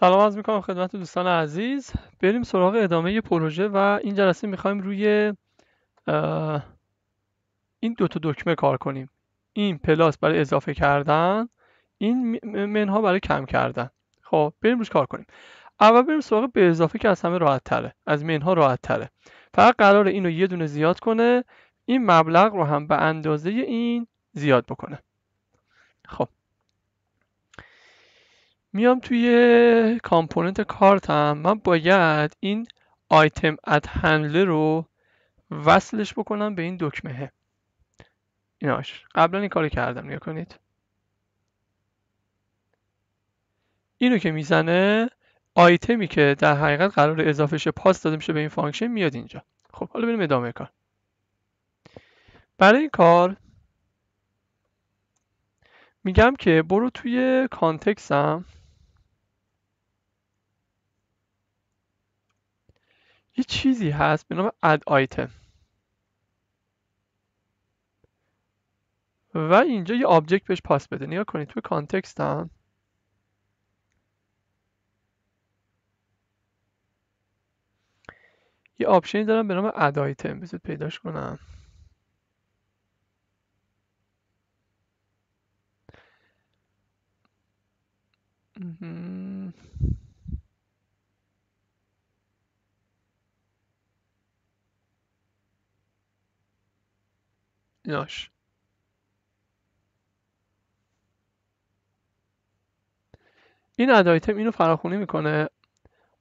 سلام از میکنم خدمت دوستان عزیز بریم سراغ ادامه پروژه و این جلسه میخوایم روی این دو دکمه کار کنیم این پلاس برای اضافه کردن این منها برای کم کردن خب بریم روش کار کنیم اول بریم سراغ به اضافه که از همه راحت تره از منها راحت تره فقط قرار اینو یه دونه زیاد کنه این مبلغ رو هم به اندازه این زیاد بکنه خب میام توی کامپوننت کارتم من باید این آیتم اد هندله رو وصلش بکنم به این دکمه ایناش قبلا این کاری کردم نگاه کنید اینو که میزنه آیتمی که در حقیقت قرار اضافه شه پاس داده میشه به این فانکشن میاد اینجا خب حالا بریم ادامه کار برای این کار میگم که برو توی کانتکسم یه چیزی هست به نام اد آیتم و اینجا یه آبجکت بهش پاس بده نگاه کنید توی کانتکست هم یه آپشنی دارم به نام اد آیتم بذارید پیداش کنم این اد آیتم اینو فراخونی میکنه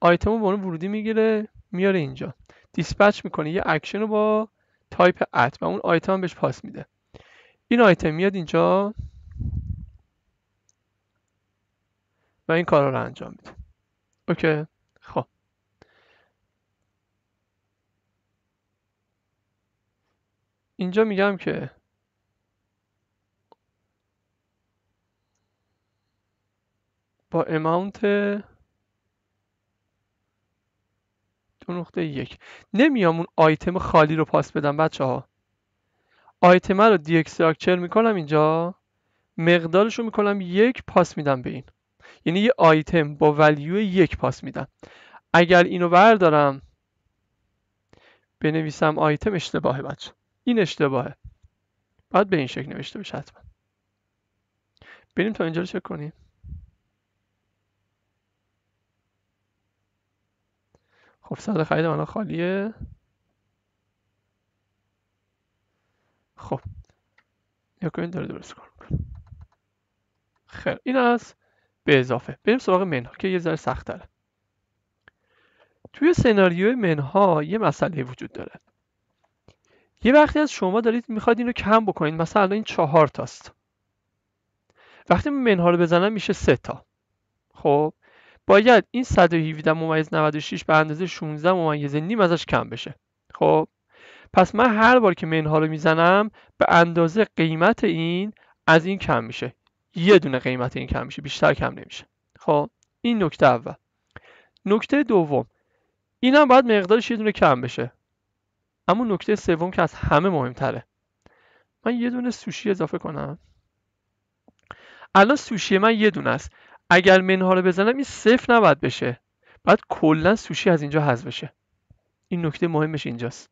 آیتم رو به ورودی میگیره میاره اینجا دیسپچ میکنه یه اکشن رو با تایپ ات و اون آیتم بهش پاس میده این آیتم میاد اینجا و این کارا رو انجام میده اوکی اینجا میگم که با اماونت دو نقطه یک نمیام اون آیتم خالی رو پاس بدم بچه ها آیتم رو دی اکستراکچر میکنم اینجا مقدارش رو میکنم یک پاس میدم به این یعنی یه آیتم با ولیو یک پاس میدم اگر اینو بردارم بنویسم آیتم اشتباه بچه این اشتباهه باید به این شکل نوشته بشه حتما بریم تا اینجا رو چک کنیم خب صد خرید من خالیه خب یا کنید داره درست کار خیر این از به اضافه بریم سراغ منها که یه ذره سخت داره توی سناریوی منها یه مسئله وجود داره یه وقتی از شما دارید میخواد این رو کم بکنید مثلا الان این چهار تاست وقتی منها رو بزنم میشه سه تا خب باید این 117 ممیز 96 به اندازه 16 ممیز نیم ازش کم بشه خب پس من هر بار که منها رو میزنم به اندازه قیمت این از این کم میشه یه دونه قیمت این کم میشه بیشتر کم نمیشه خب این نکته اول نکته دوم اینم باید مقدارش یه دونه کم بشه اما نکته سوم که از همه مهمتره من یه دونه سوشی اضافه کنم الان سوشی من یه دونه است اگر منها رو بزنم این صفر نباید بشه بعد کلا سوشی از اینجا حذف بشه این نکته مهمش اینجاست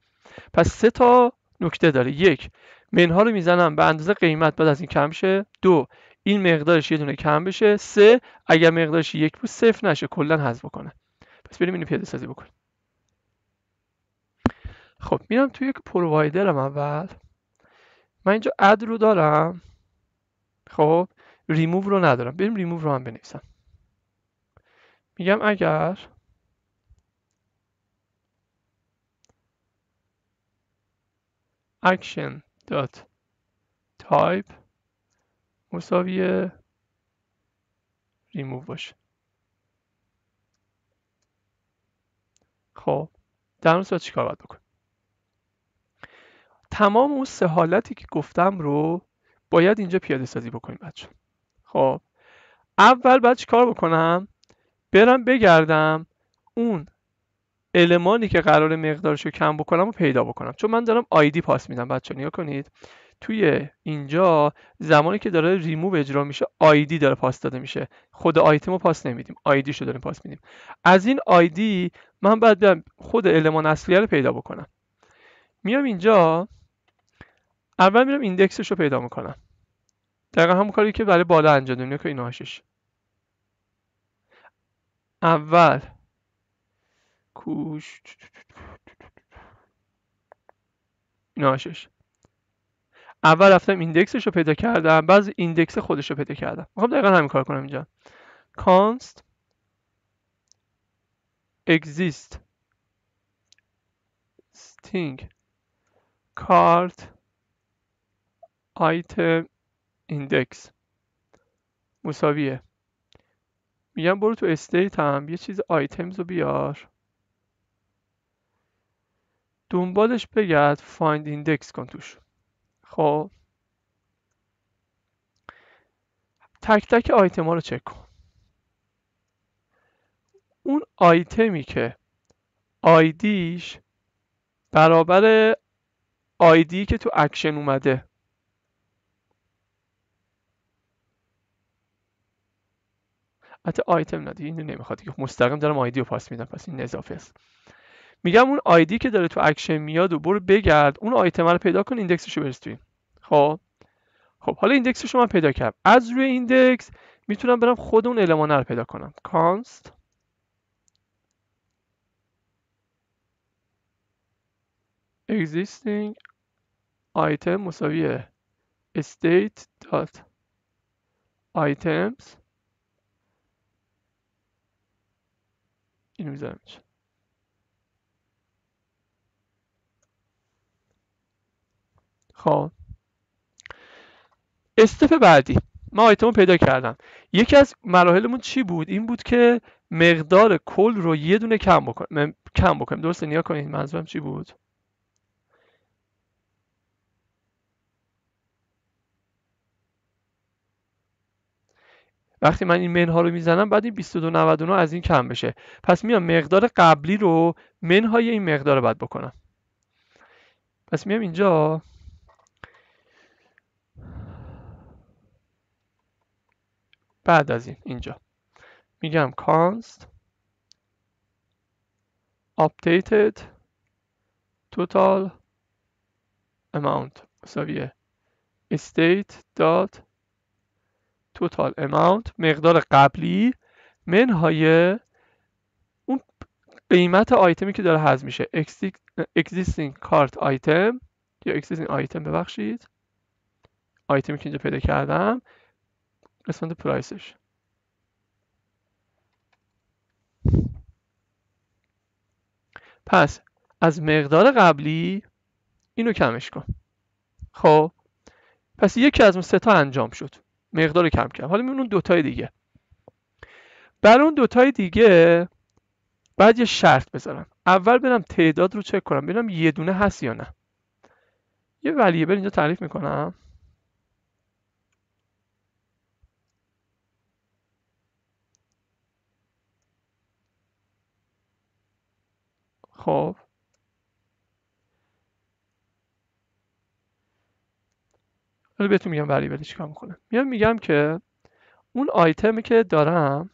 پس سه تا نکته داره یک منها رو میزنم به اندازه قیمت بعد از این کم شه دو این مقدارش یه دونه کم بشه سه اگر مقدارش یک بود صفر نشه کلا حذف کنه پس بریم اینو پیاده سازی بکنیم خب میرم توی یک پرووایدرم اول من اینجا اد رو دارم خب ریموو رو ندارم بریم ریموو رو هم بنویسم میگم اگر اکشن دات تایپ مساوی ریموو باشه خب در اون صورت چیکار باید بکنیم تمام اون سه حالتی که گفتم رو باید اینجا پیاده سازی بکنیم بچه خب اول باید کار بکنم برم بگردم اون المانی که قرار مقدارش رو کم بکنم و پیدا بکنم چون من دارم آیدی پاس میدم بچه نیا کنید توی اینجا زمانی که داره ریموو اجرا میشه آیدی داره پاس داده میشه خود آیتم رو پاس نمیدیم آیدی رو داریم پاس میدیم از این آیدی من باید خود المان اصلیه رو پیدا بکنم میام اینجا اول میرم ایندکسش رو پیدا میکنم دقیقا همون کاری که برای بالا انجام دادیم که این اول کوش این هاشش اول رفتم ایندکسش رو پیدا کردم بعد ایندکس خودش رو پیدا کردم میخوام دقیقا همین کار کنم اینجا const exist sting کارت آیت ایندکس مساویه میگم برو تو استیت هم یه چیز آیتمز رو بیار دنبالش بگرد فایند ایندکس کن توش خب تک تک آیتم ها رو چک کن اون آیتمی که آیدیش برابر آیدی که تو اکشن اومده حتی آیتم ندی، اینو نمیخواد دیگه مستقیم دارم آیدی رو پاس میدم پس این اضافه است میگم اون آیدی که داره تو اکشن میاد و برو بگرد اون آیتم رو پیدا کن ایندکسش رو برس خب خب حالا ایندکسش رو من پیدا کردم از روی ایندکس میتونم برم خود اون المانه رو پیدا کنم کانست existing item مساوی state اینو میذارم خب استپ بعدی ما آیتم رو پیدا کردم یکی از مراحلمون چی بود این بود که مقدار کل رو یه دونه کم بکنیم کم بکنیم درسته نیا کنید منظورم چی بود وقتی من این منها رو میزنم بعد این 2299 از این کم بشه پس میام مقدار قبلی رو منهای این مقدار رو باید بکنم پس میام اینجا بعد از این اینجا میگم const updated total amount مساویه state dot توتال amount مقدار قبلی منهای اون قیمت آیتمی که داره حذف میشه existing cart item یا existing item ببخشید آیتمی که اینجا پیدا کردم قسمت پرایسش پس از مقدار قبلی اینو کمش کن خب پس یکی از اون سه تا انجام شد مقدار کم کم حالا میمون اون دوتای دیگه برای اون دوتای دیگه بعد یه شرط بذارم اول برم تعداد رو چک کنم ببینم یه دونه هست یا نه یه بر اینجا تعریف میکنم خب حالا بهتون میگم وریبل چیکار میکنه میام میگم که اون آیتمی که دارم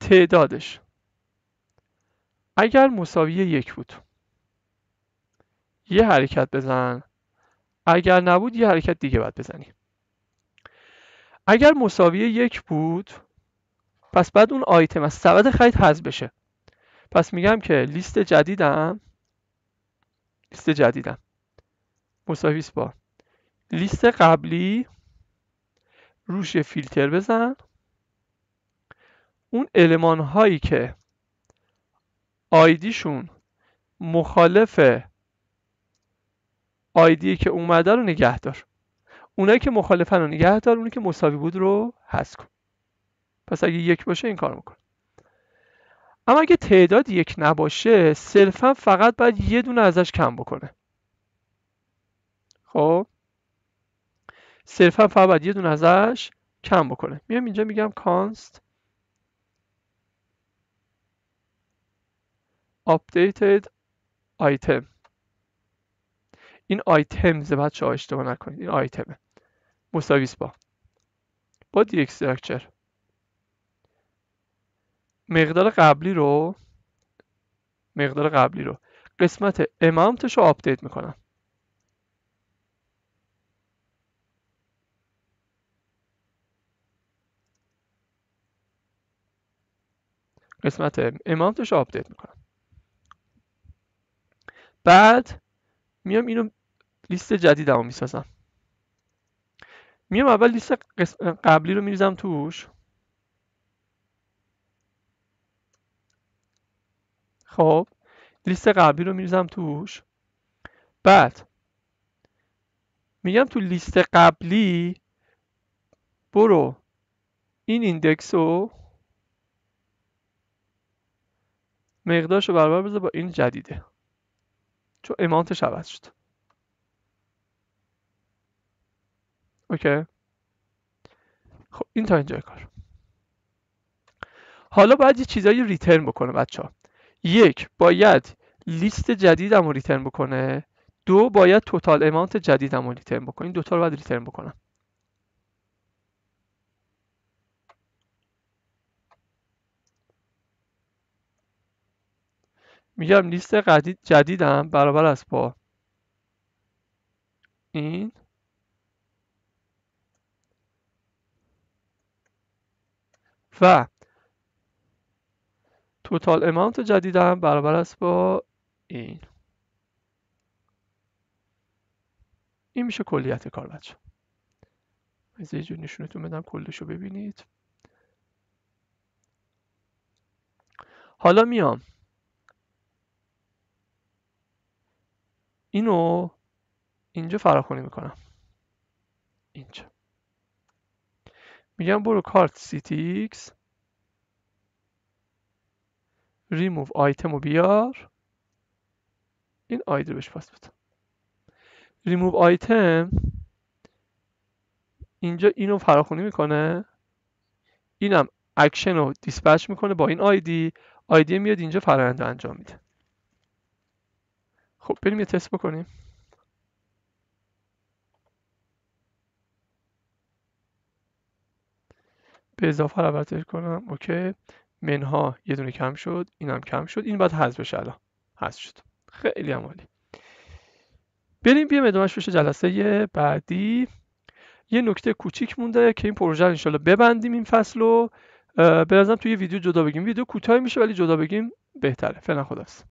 تعدادش اگر مساوی یک بود یه حرکت بزن اگر نبود یه حرکت دیگه باید بزنی اگر مساوی یک بود پس بعد اون آیتم از سبد خرید حذف بشه پس میگم که لیست جدیدم لیست جدیدم مساوی با لیست قبلی روش فیلتر بزن اون علمان هایی که آیدیشون مخالف آیدی که اومده رو نگه دار اونایی که مخالفن رو نگه دار اونی که مساوی بود رو حذف کن پس اگه یک باشه این کار میکن اما اگه تعداد یک نباشه صرفا فقط باید یه دونه ازش کم بکنه خب صرفا فقط باید یه دونه ازش کم بکنه میام اینجا میگم کانست updated item این آیتمز بچه ها اشتباه نکنید این آیتمه مساویس با با دی مقدار قبلی رو مقدار قبلی رو قسمت امامتش رو آپدیت میکنم قسمت امانتش رو آپدیت میکنم بعد میام اینو لیست جدیدمو رو میسازم میام اول لیست قبلی رو میریزم توش خب لیست قبلی رو میریزم توش بعد میگم تو لیست قبلی برو این ایندکس رو مقدارش رو برابر بذار با این جدیده چون امانتش عوض شد اوکی خب این تا اینجا کار حالا باید یه چیزایی ریترن بکنه بچه ها یک باید لیست جدیدم رو ریترن بکنه دو باید توتال امانت جدیدم رو ریترن بکنه این دوتا رو باید ریترن بکنم میگم لیست قدید جدیدم برابر است با این و توتال اماونت جدیدم برابر است با این این میشه کلیت کار بچه از یه نشونتون بدم کلشو ببینید حالا میام اینو اینجا فراخونی میکنم اینجا میگم برو کارت CTX ریموو آیتم رو بیار این آید رو بهش پاس بده ریموو آیتم اینجا اینو فراخونی میکنه اینم اکشن رو دیسپچ میکنه با این آیدی آیدی میاد اینجا رو انجام میده خب بریم یه تست بکنیم به اضافه رو کنم اوکی منها یه دونه کم شد اینم کم شد این بعد حذف بشه الان حذف شد خیلی عمالی بریم بیام ادامهش بشه جلسه بعدی یه نکته کوچیک مونده که این پروژه رو انشالله ببندیم این فصل رو به توی یه ویدیو جدا بگیم ویدیو کوتاهی میشه ولی جدا بگیم بهتره فعلا خداست